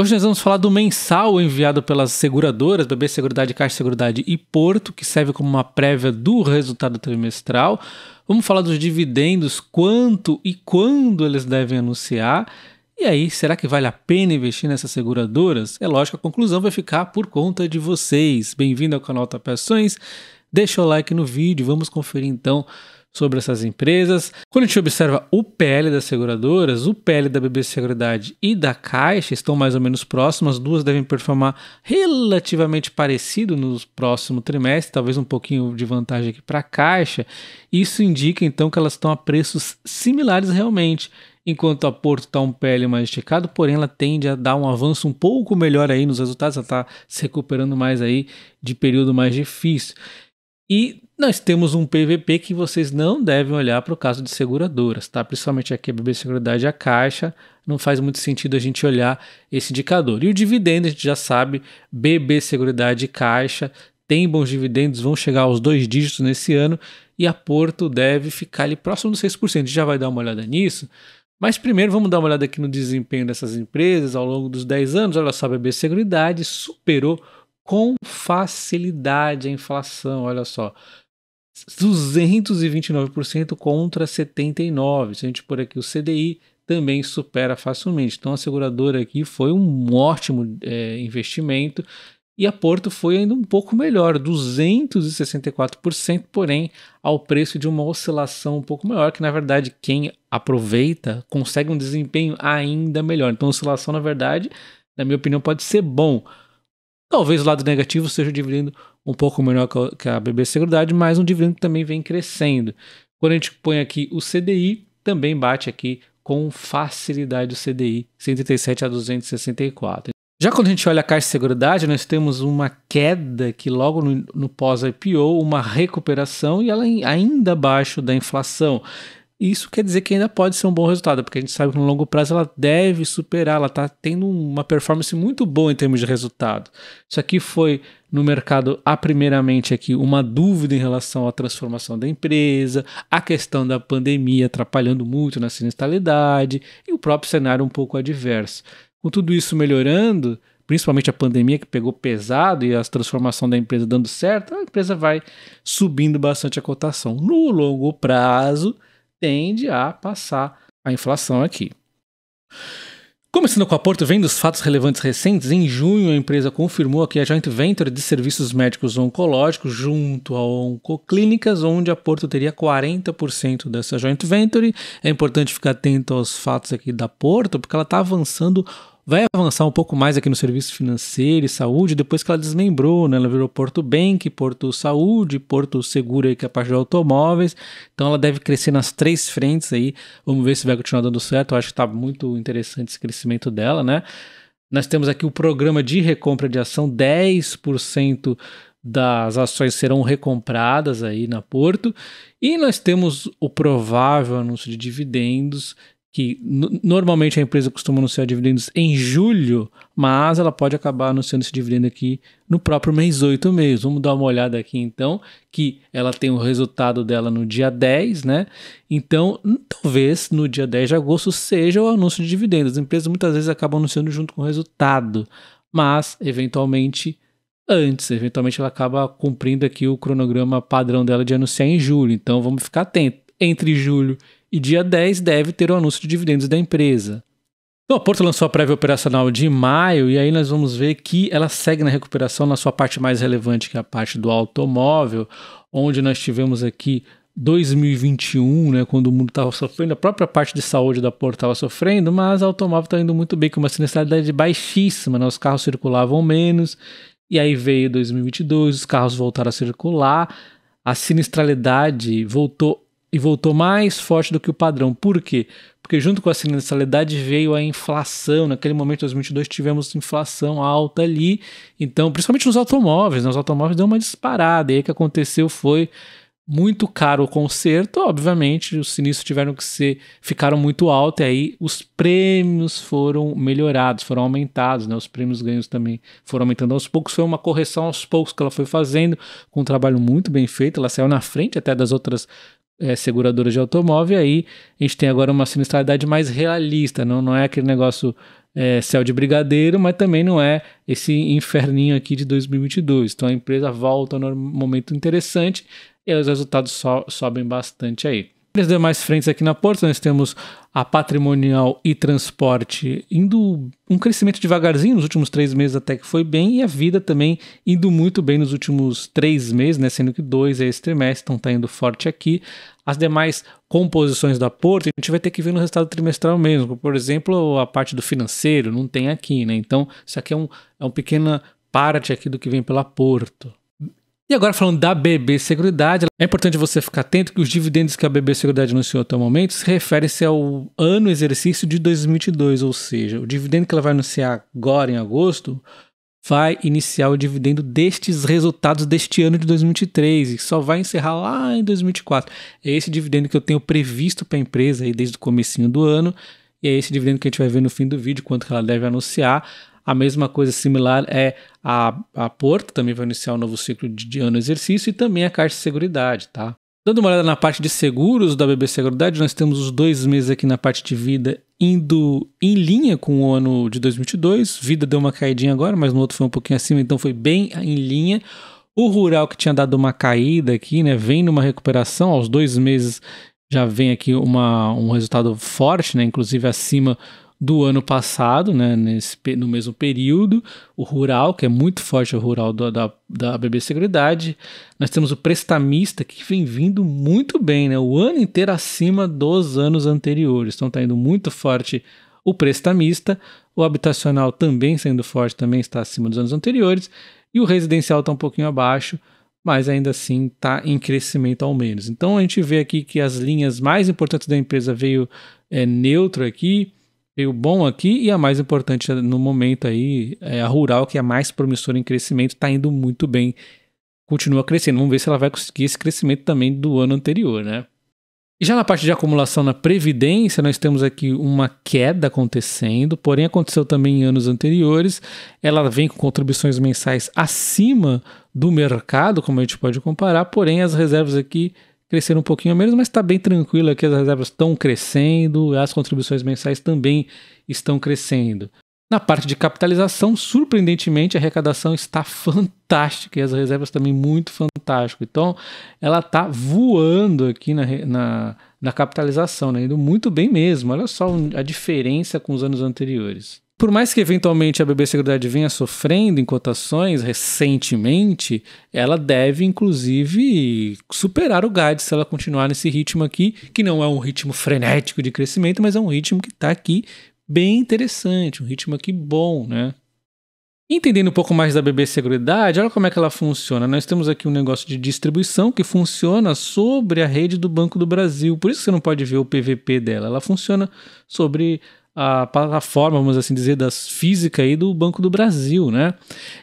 Hoje nós vamos falar do mensal enviado pelas seguradoras, BB Seguridade, Caixa Seguridade e Porto, que serve como uma prévia do resultado trimestral. Vamos falar dos dividendos, quanto e quando eles devem anunciar. E aí, será que vale a pena investir nessas seguradoras? É lógico, a conclusão vai ficar por conta de vocês. Bem-vindo ao canal Tapações. Deixa o like no vídeo, vamos conferir então sobre essas empresas. Quando a gente observa o PL das seguradoras, o PL da BB Seguridade e da Caixa estão mais ou menos próximos, as duas devem performar relativamente parecido no próximo trimestre, talvez um pouquinho de vantagem aqui para a Caixa. Isso indica então que elas estão a preços similares realmente. Enquanto a Porto está um PL mais esticado, porém ela tende a dar um avanço um pouco melhor aí nos resultados, ela está se recuperando mais aí de período mais difícil. E nós temos um PVP que vocês não devem olhar para o caso de seguradoras, tá? Principalmente aqui a BB Seguridade e a Caixa, não faz muito sentido a gente olhar esse indicador. E o dividendo, a gente já sabe, BB Seguridade e Caixa tem bons dividendos, vão chegar aos dois dígitos nesse ano e a Porto deve ficar ali próximo dos 6%. A gente já vai dar uma olhada nisso, mas primeiro vamos dar uma olhada aqui no desempenho dessas empresas ao longo dos 10 anos. Olha só, a BB Seguridade superou com facilidade a inflação, olha só. 229% contra 79%. Se a gente por aqui o CDI, também supera facilmente. Então a seguradora aqui foi um ótimo é, investimento e a Porto foi ainda um pouco melhor, 264%, porém ao preço de uma oscilação um pouco maior, que na verdade quem aproveita consegue um desempenho ainda melhor. Então oscilação na verdade, na minha opinião, pode ser bom. Talvez o lado negativo seja o dividendo um pouco menor que a BB Seguridade, mas um dividendo que também vem crescendo. Quando a gente põe aqui o CDI, também bate aqui com facilidade o CDI 137 a 264. Já quando a gente olha a Caixa de Seguridade, nós temos uma queda que logo no, no pós-IPO, uma recuperação e ela ainda abaixo da inflação. Isso quer dizer que ainda pode ser um bom resultado, porque a gente sabe que no longo prazo ela deve superar, ela está tendo uma performance muito boa em termos de resultado. Isso aqui foi no mercado, a primeiramente aqui uma dúvida em relação à transformação da empresa, a questão da pandemia atrapalhando muito na sinistralidade e o próprio cenário um pouco adverso. Com tudo isso melhorando, principalmente a pandemia que pegou pesado e a transformação da empresa dando certo, a empresa vai subindo bastante a cotação. No longo prazo, tende a passar a inflação aqui. Começando com a Porto, vendo os fatos relevantes recentes, em junho a empresa confirmou que a joint venture de serviços médicos oncológicos junto a Oncoclínicas, onde a Porto teria 40% dessa joint venture. É importante ficar atento aos fatos aqui da Porto, porque ela está avançando vai avançar um pouco mais aqui no serviço financeiro e saúde depois que ela desmembrou, né? Ela virou Porto Bank, Porto Saúde, Porto Seguro que é a parte de automóveis. Então ela deve crescer nas três frentes aí. Vamos ver se vai continuar dando certo. Eu acho que está muito interessante esse crescimento dela, né? Nós temos aqui o programa de recompra de ação, 10% das ações serão recompradas aí na Porto. E nós temos o provável anúncio de dividendos que normalmente a empresa costuma anunciar dividendos em julho, mas ela pode acabar anunciando esse dividendo aqui no próprio mês 8 mesmo. Vamos dar uma olhada aqui então, que ela tem o resultado dela no dia 10, né? Então, talvez no dia 10 de agosto seja o anúncio de dividendos. As empresas muitas vezes acabam anunciando junto com o resultado, mas eventualmente antes, eventualmente ela acaba cumprindo aqui o cronograma padrão dela de anunciar em julho. Então, vamos ficar atento. Entre julho e dia 10 deve ter o anúncio de dividendos da empresa. Então, a Porto lançou a prévia operacional de maio e aí nós vamos ver que ela segue na recuperação na sua parte mais relevante, que é a parte do automóvel, onde nós tivemos aqui 2021, né, quando o mundo estava sofrendo, a própria parte de saúde da Porto estava sofrendo, mas o automóvel está indo muito bem, com uma sinistralidade baixíssima, né, os carros circulavam menos, e aí veio 2022, os carros voltaram a circular, a sinistralidade voltou e voltou mais forte do que o padrão. Por quê? Porque junto com a sinistralidade veio a inflação. Naquele momento, em 2022, tivemos inflação alta ali. Então, principalmente nos automóveis, né? os automóveis deu uma disparada. E aí o que aconteceu foi muito caro o conserto, obviamente, os sinistros tiveram que ser ficaram muito altos e aí os prêmios foram melhorados, foram aumentados, né? Os prêmios ganhos também foram aumentando aos poucos, foi uma correção aos poucos que ela foi fazendo, com um trabalho muito bem feito, ela saiu na frente até das outras é, seguradora de automóvel, e aí a gente tem agora uma sinistralidade mais realista, não, não é aquele negócio é, céu de brigadeiro, mas também não é esse inferninho aqui de 2022. Então a empresa volta num momento interessante e os resultados so, sobem bastante aí as demais frentes aqui na Porto, nós temos a patrimonial e transporte indo um crescimento devagarzinho nos últimos três meses até que foi bem, e a vida também indo muito bem nos últimos três meses, né? Sendo que dois é esse trimestre, então tá indo forte aqui. As demais composições da Porto, a gente vai ter que ver no resultado trimestral mesmo. Por exemplo, a parte do financeiro não tem aqui, né? Então, isso aqui é um, é um pequena parte aqui do que vem pela Porto. E agora falando da BB Seguridade, é importante você ficar atento que os dividendos que a BB Seguridade anunciou até o momento se referem-se ao ano exercício de 2022, ou seja, o dividendo que ela vai anunciar agora em agosto vai iniciar o dividendo destes resultados deste ano de 2023 e só vai encerrar lá em 2024. É esse dividendo que eu tenho previsto para a empresa aí desde o comecinho do ano e é esse dividendo que a gente vai ver no fim do vídeo, quanto que ela deve anunciar. A mesma coisa similar é a, a Porto, também vai iniciar um novo ciclo de, de ano exercício, e também a Caixa de Seguridade, tá? Dando uma olhada na parte de seguros da BB Seguridade, nós temos os dois meses aqui na parte de vida indo em linha com o ano de 2022. Vida deu uma caidinha agora, mas no outro foi um pouquinho acima, então foi bem em linha. O rural que tinha dado uma caída aqui, né, vem numa recuperação aos dois meses já vem aqui uma, um resultado forte, né? Inclusive acima do ano passado, né, nesse, no mesmo período, o rural, que é muito forte o rural do, da, da BB Seguridade. Nós temos o prestamista, que vem vindo muito bem, né, o ano inteiro acima dos anos anteriores. Então está indo muito forte o prestamista. O habitacional também sendo forte, também está acima dos anos anteriores. E o residencial está um pouquinho abaixo, mas ainda assim está em crescimento ao menos. Então a gente vê aqui que as linhas mais importantes da empresa veio é, neutro aqui. E o bom aqui e a mais importante no momento aí é a rural, que é a mais promissora em crescimento, está indo muito bem. Continua crescendo. Vamos ver se ela vai conseguir esse crescimento também do ano anterior, né? E já na parte de acumulação na previdência, nós temos aqui uma queda acontecendo, porém aconteceu também em anos anteriores. Ela vem com contribuições mensais acima do mercado, como a gente pode comparar, porém as reservas aqui crescer um pouquinho menos, mas está bem tranquilo aqui, as reservas estão crescendo, as contribuições mensais também estão crescendo. Na parte de capitalização, surpreendentemente, a arrecadação está fantástica e as reservas também muito fantástico Então, ela está voando aqui na, na, na capitalização, né? indo muito bem mesmo. Olha só a diferença com os anos anteriores por mais que eventualmente a BB Seguridade venha sofrendo em cotações recentemente, ela deve inclusive superar o GAD se ela continuar nesse ritmo aqui, que não é um ritmo frenético de crescimento, mas é um ritmo que está aqui bem interessante, um ritmo aqui bom, né? Entendendo um pouco mais da BB Seguridade, olha como é que ela funciona. Nós temos aqui um negócio de distribuição que funciona sobre a rede do Banco do Brasil. Por isso você não pode ver o PVP dela. Ela funciona sobre a plataforma, vamos assim dizer, das física aí do Banco do Brasil, né?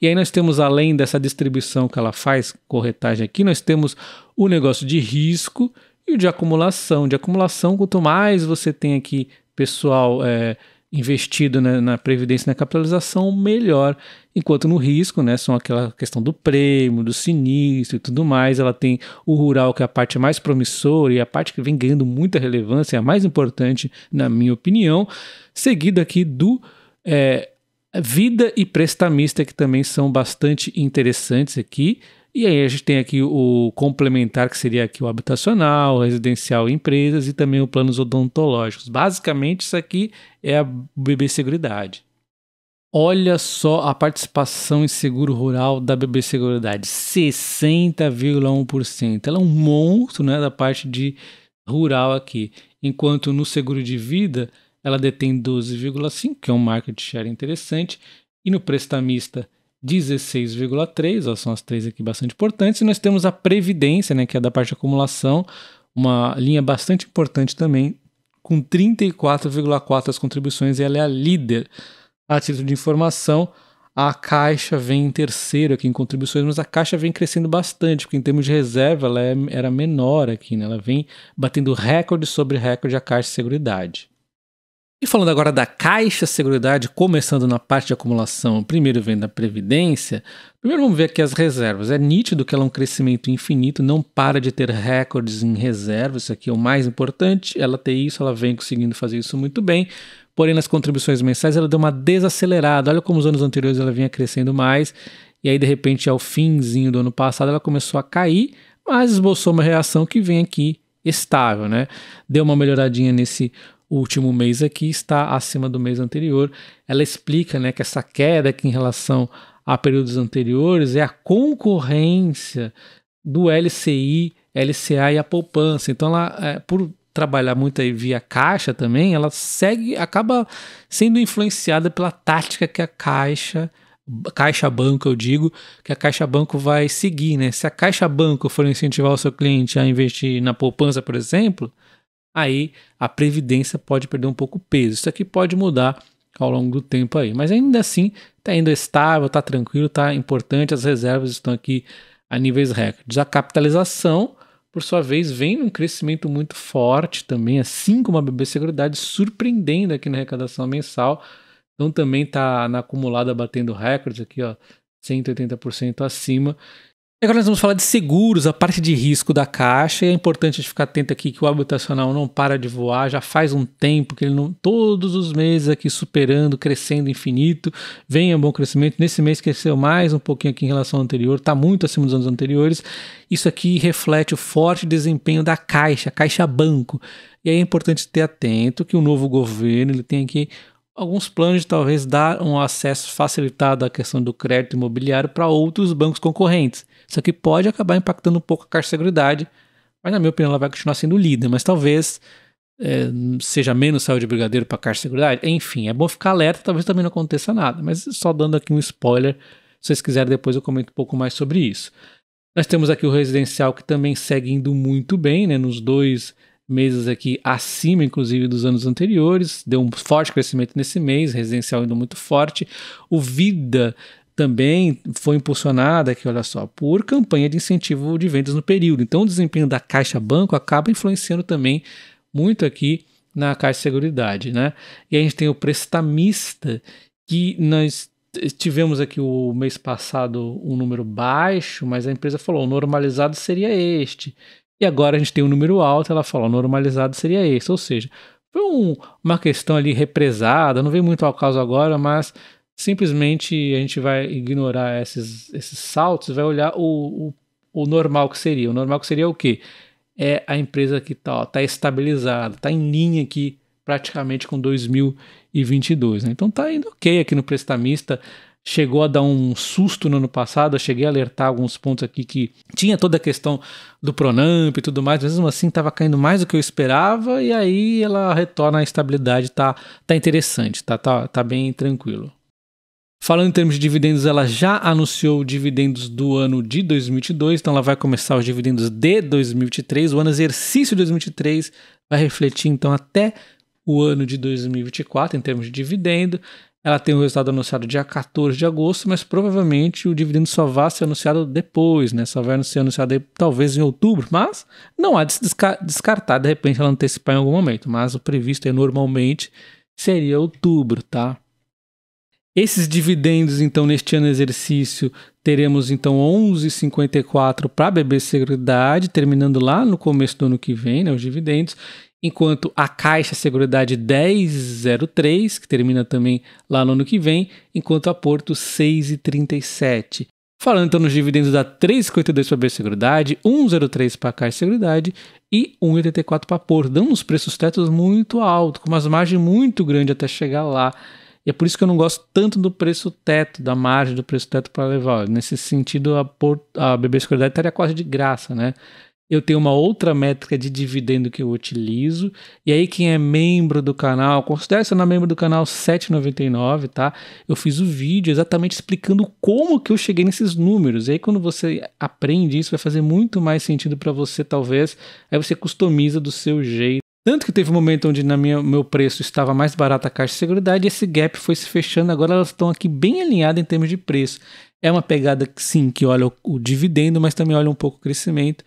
E aí nós temos além dessa distribuição que ela faz corretagem aqui, nós temos o negócio de risco e o de acumulação. De acumulação, quanto mais você tem aqui pessoal é, investido na, né, na previdência e na capitalização, melhor. Enquanto no risco, né, são aquela questão do prêmio, do sinistro e tudo mais, ela tem o rural, que é a parte mais promissora e a parte que vem ganhando muita relevância, é a mais importante, na minha opinião, seguida aqui do. É, vida e prestamista, que também são bastante interessantes aqui. E aí a gente tem aqui o complementar, que seria aqui o habitacional, o residencial empresas e também o planos odontológicos. Basicamente, isso aqui é a BB Seguridade. Olha só a participação em seguro rural da BB Seguridade, 60,1%. Ela é um monstro né, da parte de rural aqui. Enquanto no seguro de vida, ela detém 12,5%, que é um market share interessante, e no prestamista, 16,3, são as três aqui bastante importantes. E nós temos a previdência, né, que é da parte de acumulação, uma linha bastante importante também, com 34,4 as contribuições, e ela é a líder. A título de informação, a Caixa vem em terceiro aqui em contribuições, mas a Caixa vem crescendo bastante, porque em termos de reserva ela é, era menor aqui, né? Ela vem batendo recorde sobre recorde a Caixa de Seguridade. E falando agora da Caixa Seguridade, começando na parte de acumulação, primeiro vem da Previdência, primeiro vamos ver aqui as reservas. É nítido que ela é um crescimento infinito, não para de ter recordes em reservas, isso aqui é o mais importante. Ela tem isso, ela vem conseguindo fazer isso muito bem, porém nas contribuições mensais ela deu uma desacelerada. Olha como os anos anteriores ela vinha crescendo mais, e aí de repente ao finzinho do ano passado ela começou a cair, mas esboçou uma reação que vem aqui estável, né? Deu uma melhoradinha nesse o último mês aqui está acima do mês anterior. Ela explica né, que essa queda aqui em relação a períodos anteriores é a concorrência do LCI, LCA e a poupança. Então, ela, é, por trabalhar muito aí via caixa também, ela segue, acaba sendo influenciada pela tática que a caixa Caixa Banco, eu digo, que a Caixa Banco vai seguir, né? Se a Caixa Banco for incentivar o seu cliente a investir na poupança, por exemplo, aí a previdência pode perder um pouco o peso. Isso aqui pode mudar ao longo do tempo aí. Mas ainda assim, está indo estável, está tranquilo, está importante, as reservas estão aqui a níveis recordes. A capitalização, por sua vez, vem num crescimento muito forte também, assim como a BB Seguridade, surpreendendo aqui na arrecadação mensal. Então também está na acumulada batendo recordes aqui, ó, 180% acima. Agora nós vamos falar de seguros, a parte de risco da caixa. É importante a gente ficar atento aqui que o habitacional não para de voar, já faz um tempo que ele não. Todos os meses aqui superando, crescendo infinito. Vem um bom crescimento. Nesse mês cresceu mais um pouquinho aqui em relação ao anterior, está muito acima dos anos anteriores. Isso aqui reflete o forte desempenho da caixa, caixa banco. E aí é importante ter atento que o novo governo ele tem aqui alguns planos de talvez dar um acesso facilitado à questão do crédito imobiliário para outros bancos concorrentes. Isso aqui pode acabar impactando um pouco a carceridade, mas na minha opinião ela vai continuar sendo líder, mas talvez é, seja menos saúde de brigadeiro para carceridade. Enfim, é bom ficar alerta, talvez também não aconteça nada, mas só dando aqui um spoiler, se vocês quiserem depois eu comento um pouco mais sobre isso. Nós temos aqui o residencial que também segue indo muito bem, né, nos dois meses aqui acima, inclusive, dos anos anteriores. Deu um forte crescimento nesse mês, residencial indo muito forte. O Vida também foi impulsionada, aqui olha só, por campanha de incentivo de vendas no período. Então, o desempenho da Caixa Banco acaba influenciando também muito aqui na Caixa de Seguridade, né? E a gente tem o prestamista, que nós tivemos aqui o mês passado um número baixo, mas a empresa falou, o normalizado seria este. E agora a gente tem um número alto, ela falou, o normalizado seria este, ou seja, foi um, uma questão ali represada, não vem muito ao caso agora, mas simplesmente a gente vai ignorar esses, esses saltos, vai olhar o, o, o normal que seria. O normal que seria o quê? É a empresa que está tá estabilizada, está em linha aqui praticamente com 2022. Né? Então está indo ok aqui no prestamista. Chegou a dar um susto no ano passado, eu cheguei a alertar alguns pontos aqui que tinha toda a questão do Pronamp e tudo mais, mesmo assim estava caindo mais do que eu esperava, e aí ela retorna à estabilidade, tá, tá interessante, tá, tá, tá bem tranquilo. Falando em termos de dividendos, ela já anunciou dividendos do ano de 2022, então ela vai começar os dividendos de 2023. O ano exercício de 2023 vai refletir então até o ano de 2024 em termos de dividendo. Ela tem o resultado anunciado dia 14 de agosto, mas provavelmente o dividendo só vai ser anunciado depois, né? Só vai ser anunciado aí, talvez em outubro, mas não há de se descartar, de repente ela antecipar em algum momento, mas o previsto é normalmente seria outubro, tá? Esses dividendos, então, neste ano exercício, teremos então 11,54 para a BB Seguridade, terminando lá no começo do ano que vem, né, os dividendos, enquanto a Caixa Seguridade 1003, que termina também lá no ano que vem, enquanto a Porto 6,37. Falando então nos dividendos da 3,52 para a Seguridade, 1,03 para a Caixa Seguridade e 1,84 para a Porto, dando uns preços tetos muito altos, com uma margem muito grande até chegar lá. E é por isso que eu não gosto tanto do preço teto, da margem do preço teto para levar. Nesse sentido, a, Porto, a BB estaria quase de graça, né? Eu tenho uma outra métrica de dividendo que eu utilizo. E aí, quem é membro do canal, considere se na é membro do canal 7,99, tá? Eu fiz o um vídeo exatamente explicando como que eu cheguei nesses números. E aí, quando você aprende isso, vai fazer muito mais sentido para você, talvez. Aí você customiza do seu jeito tanto que teve um momento onde na minha, meu preço estava mais barato a caixa de seguridade, esse gap foi se fechando, agora elas estão aqui bem alinhadas em termos de preço. É uma pegada, que sim, que olha o, o dividendo, mas também olha um pouco o crescimento.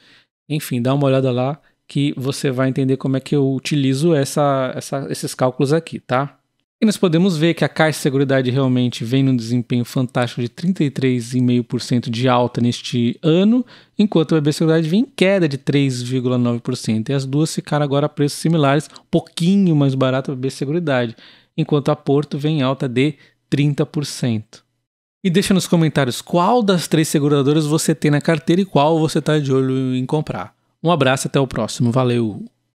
Enfim, dá uma olhada lá que você vai entender como é que eu utilizo essa, essa, esses cálculos aqui, tá? E nós podemos ver que a Caixa de Seguridade realmente vem num desempenho fantástico de 33,5% de alta neste ano, enquanto a BB Seguridade vem em queda de 3,9%. E as duas ficaram agora a preços similares, pouquinho mais barato a BB Seguridade, enquanto a Porto vem em alta de 30%. E deixa nos comentários qual das três seguradoras você tem na carteira e qual você está de olho em comprar. Um abraço e até o próximo. Valeu!